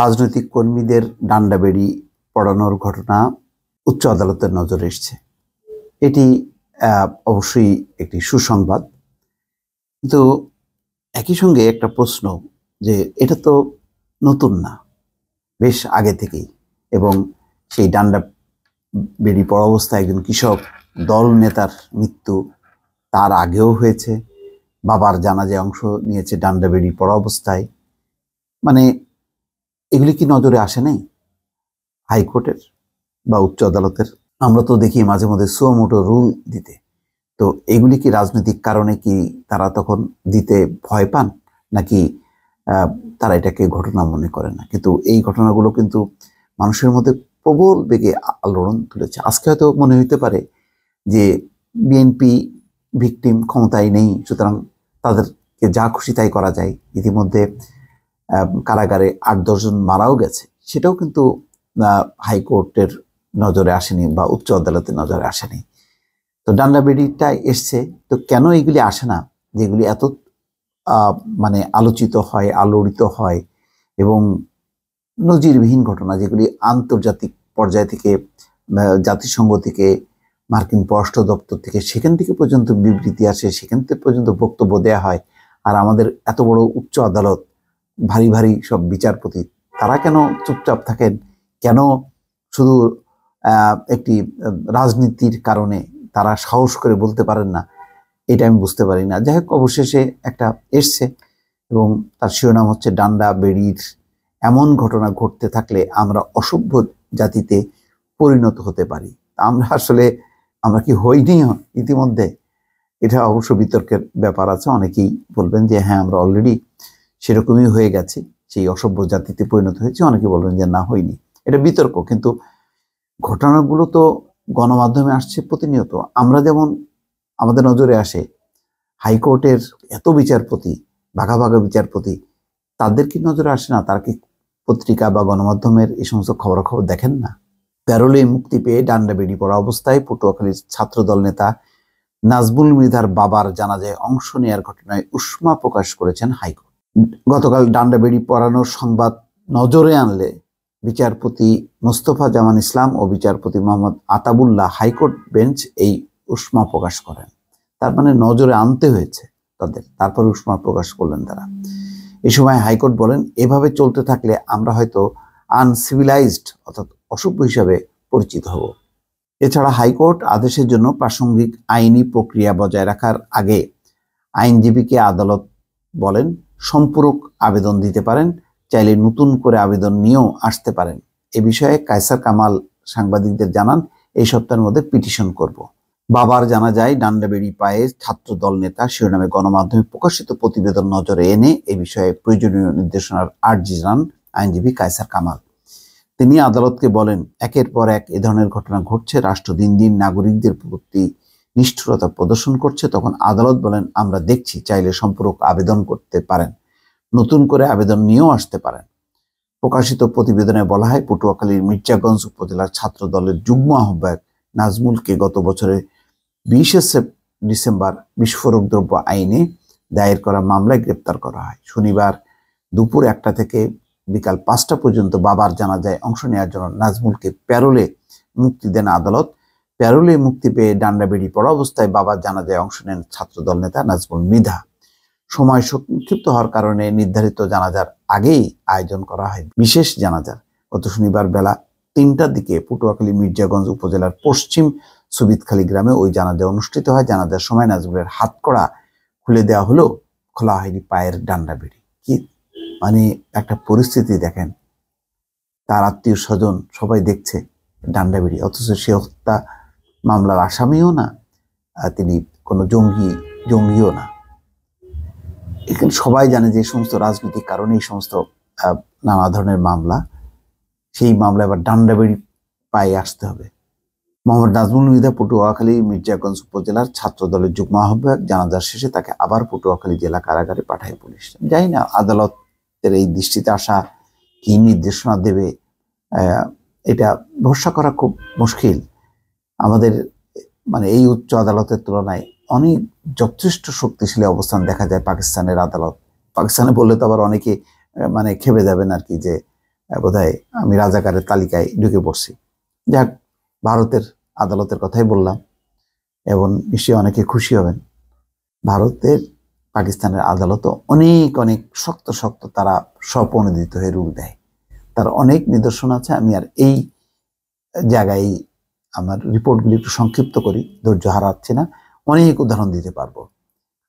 রাজনৈতিক কর্মীদের ডান্ডাবেড়ি পড়ানোর ঘটনা উচ্চ আদালতের নজরে এসছে এটি অবশ্যই একটি সুসংবাদ কিন্তু একই সঙ্গে একটা প্রশ্ন যে এটা তো নতুন না বেশ আগে থেকেই এবং সেই ডান্ডা বেড়ি পড়া অবস্থায় একজন কৃষক দল নেতার মৃত্যু তার আগেও হয়েছে বাবার জানাজে অংশ নিয়েছে ডান্ডা বেড়ি পড়া অবস্থায় মানে এগুলি কি নজরে আসে নাই হাইকোর্টের বা উচ্চ আদালতের আমরা তো দেখি মাঝে মধ্যে সোমোটো রুল দিতে তো এগুলি কি রাজনৈতিক কারণে কি তারা তখন দিতে ভয় পান নাকি তারা এটাকে ঘটনা মনে করে না কিন্তু এই ঘটনাগুলো কিন্তু মানুষের মধ্যে প্রবল বেগে আলোড়ন তুলেছে আজকে হয়তো মনে হইতে পারে যে বিএনপি ভিকটিম ক্ষমতায় নেই সুতরাং তাদেরকে যা খুশি তাই করা যায় ইতিমধ্যে কারাগারে আট দশজন মারাও গেছে সেটাও কিন্তু হাইকোর্টের নজরে আসেনি বা উচ্চ আদালতের নজরে আসেনি তো ডান্ডাবিড়িটা এসছে তো কেন এগুলি আসে না যেগুলি এত মানে আলোচিত হয় আলোড়িত হয় এবং নজিরবিহীন ঘটনা যেগুলি আন্তর্জাতিক পর্যায় থেকে জাতিসংঘ থেকে মার্কিন পররাষ্ট্র দপ্তর থেকে সেখান থেকে পর্যন্ত বিবৃতি আসে সেখান থেকে পর্যন্ত বক্তব্য দেওয়া হয় আর আমাদের এত বড় উচ্চ আদালত ভারী ভারী সব বিচারপতি তারা কেন চুপচাপ থাকেন কেন শুধু একটি রাজনীতির কারণে তারা সাহস করে বলতে পারেন না এটা আমি বুঝতে পারি না যাই হোক অবশেষে একটা এসছে এবং তার শিরোনাম হচ্ছে ডান্ডা বেড়ির এমন ঘটনা ঘটতে থাকলে আমরা অসভ্য জাতিতে পরিণত হতে পারি আমরা আসলে আমরা কি হইনি ইতিমধ্যে এটা অবশ্য বিতর্কের ব্যাপার আছে অনেকেই বলবেন যে হ্যাঁ আমরা অলরেডি সেরকমই হয়ে গেছে সেই অসভ্য জাতিতে পরিণত হয়েছে অনেকে বলবেন যে না হয়নি এটা বিতর্ক কিন্তু ঘটনাগুলো তো গণমাধ্যমে আসছে প্রতিনিয়ত আমরা যেমন আমাদের নজরে আসে হাইকোর্টের এত বিচারপতি ভাগা ভাগা বিচারপতি তাদের কি নজরে আসে না তারা কি পত্রিকা বা গণমাধ্যমের এই সমস্ত খবরাখবর দেখেন না প্যারোলে মুক্তি পেয়ে ডান্ডা বেড়ি পড়া অবস্থায় পটুয়াখালীর ছাত্রদল নেতা নাজবুল মৃধার বাবার জানাজায় অংশ নেওয়ার ঘটনায় উষ্মা প্রকাশ করেছেন হাইকোর্ট গতকাল বেড়ি পড়ানোর সংবাদ নজরে আনলে বিচারপতি মোস্তফা জামান ইসলাম ও বিচারপতি মোহাম্মদ আতাবুল্লাহ হাইকোর্ট বেঞ্চ এই উষ্মা প্রকাশ করেন তার মানে নজরে আনতে হয়েছে তাদের তারপরে উষ্মা প্রকাশ করলেন তারা এ সময় হাইকোর্ট বলেন এভাবে চলতে থাকলে আমরা হয়তো আনসিভিলাইজড অর্থাৎ অসভ্য হিসাবে পরিচিত হব এছাড়া হাইকোর্ট আদেশের জন্য প্রাসঙ্গিক আইনি প্রক্রিয়া বজায় রাখার আগে আইনজীবীকে আদালত বলেন সম্পূরক আবেদন দিতে পারেন চাইলে নতুন করে আবেদন নিয়েও আসতে পারেন এ বিষয়ে কায়সার কামাল সাংবাদিকদের জানান এই সপ্তাহের মধ্যে পিটিশন করব বাবার জানা যায় ডান্ডাবেড়ি পায়ে ছাত্র দল নেতা শিরোনামে গণমাধ্যমে প্রকাশিত প্রতিবেদন নজরে এনে এ বিষয়ে প্রয়োজনীয় নির্দেশনার আর্জি জানান আইনজীবী কায়সার কামাল তিনি আদালতকে বলেন একের পর এক এ ধরনের ঘটনা ঘটছে রাষ্ট্র দিন দিন নাগরিকদের প্রতি নিষ্ঠুরতা প্রদর্শন করছে তখন আদালত বলেন আমরা দেখছি চাইলে সম্পূরক আবেদন করতে পারেন নতুন করে আবেদন নিয়েও আসতে পারেন প্রকাশিত প্রতিবেদনে বলা হয় পটুয়াখালীর মির্জাগঞ্জ উপজেলার ছাত্র দলের যুগ্ম আহ্বায়ক নাজমুলকে গত বছরে বিশে ডিসেম্বর বিস্ফোরক দ্রব্য আইনে দায়ের করা মামলায় গ্রেপ্তার করা হয় শনিবার দুপুর একটা থেকে বিকাল পাঁচটা পর্যন্ত বাবার জানাজায় অংশ নেওয়ার জন্য নাজমুলকে প্যারোলে মুক্তি দেন আদালত প্যারোলে মুক্তি পেয়ে বেড়ি পড়া অবস্থায় বাবার জানাজায় অংশ নেন ছাত্রদল নেতা নাজমুল মৃধা সময় সংক্ষিপ্ত হওয়ার কারণে নির্ধারিত জানাজার আগেই আয়োজন করা হয় বিশেষ জানাজার গত শনিবার বেলা তিনটার দিকে পটুয়াখালী মির্জাগঞ্জ উপজেলার পশ্চিম সুবিতখালী গ্রামে ওই জানাজা অনুষ্ঠিত হয় জানাজার সময় নাজমুলের হাতকড়া খুলে দেওয়া হলো খোলা হয়নি পায়ের ডান্ডা বেড়ি কি মানে একটা পরিস্থিতি দেখেন তার আত্মীয় স্বজন সবাই দেখছে ডান্ডা বেড়ি অথচ সে হত্যা মামলার আসামিও না তিনি কোনো জঙ্গি জঙ্গিও না এখানে সবাই জানে যে সমস্ত রাজনৈতিক কারণে এই সমস্ত নানা ধরনের মামলা সেই মামলা আবার ডান্ডাবেড়ি পায়ে আসতে হবে মোহাম্মদ নাজমুল মিদা পটুয়াখালী মির্জাগঞ্জ উপজেলার ছাত্র দলের যুগ্ম আহ্বায়ক জানাজার শেষে তাকে আবার পটুয়াখালী জেলা কারাগারে পাঠায় পুলিশ যাই না আদালতের এই দৃষ্টিতে আসা কি নির্দেশনা দেবে এটা ভরসা করা খুব মুশকিল আমাদের মানে এই উচ্চ আদালতের তুলনায় অনেক যথেষ্ট শক্তিশালী অবস্থান দেখা যায় পাকিস্তানের আদালত পাকিস্তানে বললে তো আবার অনেকে মানে খেপে যাবেন আর কি যে বোধ আমি রাজাকারের তালিকায় ঢুকে পড়ছি যাক ভারতের আদালতের কথাই বললাম এবং নিশ্চয়ই অনেকে খুশি হবেন ভারতের পাকিস্তানের আদালতও অনেক অনেক শক্ত শক্ত তারা স্বপ্রণোদিত হয়ে রুল দেয় তার অনেক নিদর্শন আছে আমি আর এই জায়গায় আমার রিপোর্টগুলি একটু সংক্ষিপ্ত করি ধৈর্য হারাচ্ছি না অনেক উদাহরণ দিতে পারবো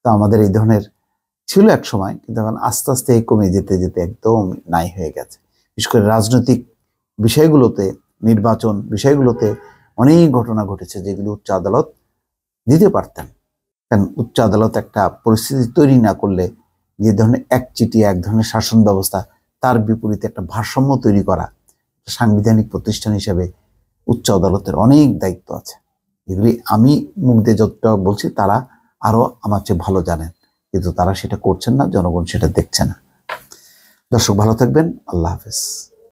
তো আমাদের এই ধরনের ছিল এক সময় কিন্তু এখন আস্তে আস্তে কমে যেতে যেতে একদম নাই হয়ে গেছে বিশেষ করে রাজনৈতিক বিষয়গুলোতে নির্বাচন বিষয়গুলোতে অনেক ঘটনা ঘটেছে যেগুলো উচ্চ আদালত দিতে পারতেন কারণ উচ্চ আদালত একটা পরিস্থিতি তৈরি না করলে যে ধরনের চিটি এক ধরনের শাসন ব্যবস্থা তার বিপরীতে একটা ভারসাম্য তৈরি করা সাংবিধানিক প্রতিষ্ঠান হিসেবে উচ্চ আদালতের অনেক দায়িত্ব আছে এগুলি আমি মুখ দিয়ে যতটা বলছি তারা আরও আমার চেয়ে ভালো জানেন কিন্তু তারা সেটা করছেন না জনগণ সেটা দেখছে না দর্শক ভালো থাকবেন আল্লাহ হাফেজ